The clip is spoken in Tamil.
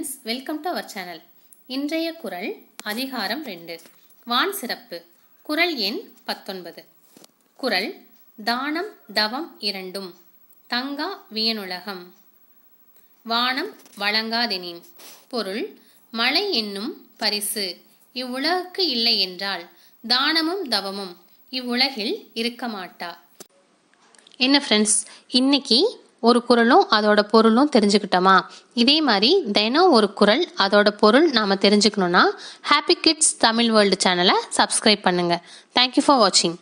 friends welcome to our channel இன்றைய குரல் அதிகாரம் ரெண்டு வான் சிறப்பு குரல் எண் பத்தொன்பது குரல் தானம் தவம் இரண்டும் தங்கா வியனுலகம் வானம் வழங்காதெனின் பொருள் மழை என்னும் பரிசு இவ்வுலகுக்கு இல்லை என்றால் தானமும் தவமும் இவ்வுலகில் இருக்க மாட்டா என்ன ஃப்ரெண்ட்ஸ் இன்னைக்கு ஒரு குரலும் அதோட பொருளும் தெரிஞ்சுக்கிட்டோமா இதே மாதிரி தினம் ஒரு குரல் அதோட பொருள் நாம் தெரிஞ்சுக்கணுன்னா ஹாப்பி கிட்ஸ் தமிழ் வேர்ல்டு சேனலை சப்ஸ்கிரைப் பண்ணுங்கள் தேங்க்யூ ஃபார் வாட்சிங்